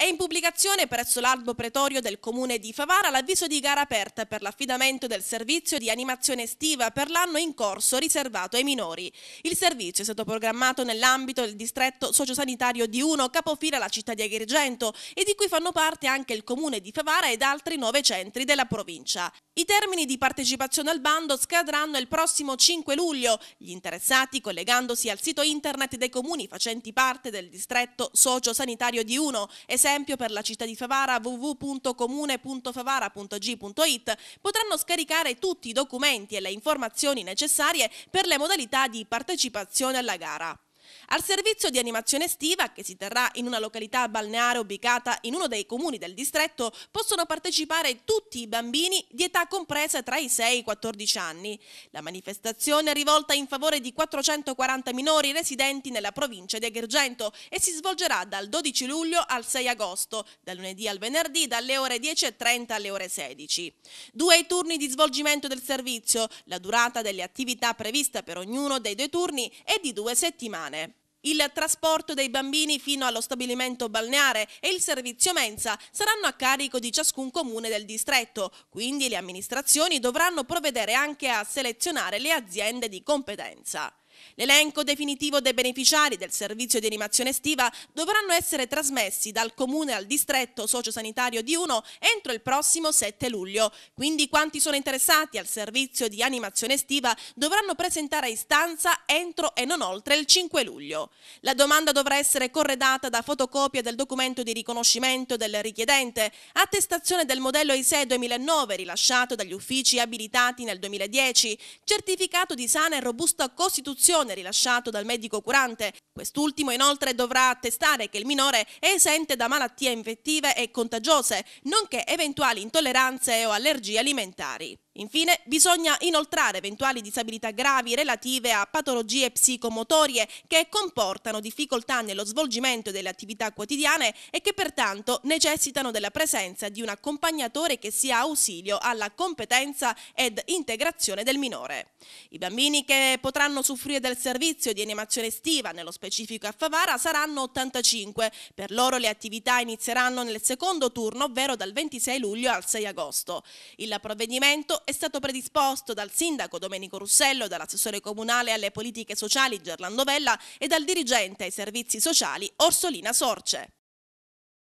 È in pubblicazione presso l'albo pretorio del comune di Favara l'avviso di gara aperta per l'affidamento del servizio di animazione estiva per l'anno in corso riservato ai minori. Il servizio è stato programmato nell'ambito del distretto sociosanitario di Uno, capofila la città di Agrigento e di cui fanno parte anche il comune di Favara ed altri nove centri della provincia. I termini di partecipazione al bando scadranno il prossimo 5 luglio. Gli interessati, collegandosi al sito internet dei comuni facenti parte del distretto sociosanitario di Uno e esempio per la città di Favara www.comune.favara.g.it potranno scaricare tutti i documenti e le informazioni necessarie per le modalità di partecipazione alla gara. Al servizio di animazione estiva, che si terrà in una località balneare ubicata in uno dei comuni del distretto, possono partecipare tutti i bambini di età compresa tra i 6 e i 14 anni. La manifestazione è rivolta in favore di 440 minori residenti nella provincia di Agrigento e si svolgerà dal 12 luglio al 6 agosto, dal lunedì al venerdì dalle ore 10.30 alle ore 16. Due i turni di svolgimento del servizio, la durata delle attività prevista per ognuno dei due turni è di due settimane. Il trasporto dei bambini fino allo stabilimento balneare e il servizio mensa saranno a carico di ciascun comune del distretto, quindi le amministrazioni dovranno provvedere anche a selezionare le aziende di competenza. L'elenco definitivo dei beneficiari del servizio di animazione estiva dovranno essere trasmessi dal comune al distretto sociosanitario di Uno entro il prossimo 7 luglio. Quindi quanti sono interessati al servizio di animazione estiva dovranno presentare istanza entro e non oltre il 5 luglio. La domanda dovrà essere corredata da fotocopia del documento di riconoscimento del richiedente, attestazione del modello ISE 2009 rilasciato dagli uffici abilitati nel 2010, certificato di sana e robusta costituzione valutazione rilasciato dal medico curante. Quest'ultimo inoltre dovrà attestare che il minore è esente da malattie infettive e contagiose, nonché eventuali intolleranze o allergie alimentari. Infine, bisogna inoltrare eventuali disabilità gravi relative a patologie psicomotorie che comportano difficoltà nello svolgimento delle attività quotidiane e che pertanto necessitano della presenza di un accompagnatore che sia ausilio alla competenza ed integrazione del minore. I bambini che potranno soffrire che del servizio di animazione estiva, nello specifico a Favara, saranno 85. Per loro le attività inizieranno nel secondo turno, ovvero dal 26 luglio al 6 agosto. Il provvedimento è stato predisposto dal sindaco Domenico Russello, dall'assessore comunale alle politiche sociali Gerlando Vella e dal dirigente ai servizi sociali Orsolina Sorce.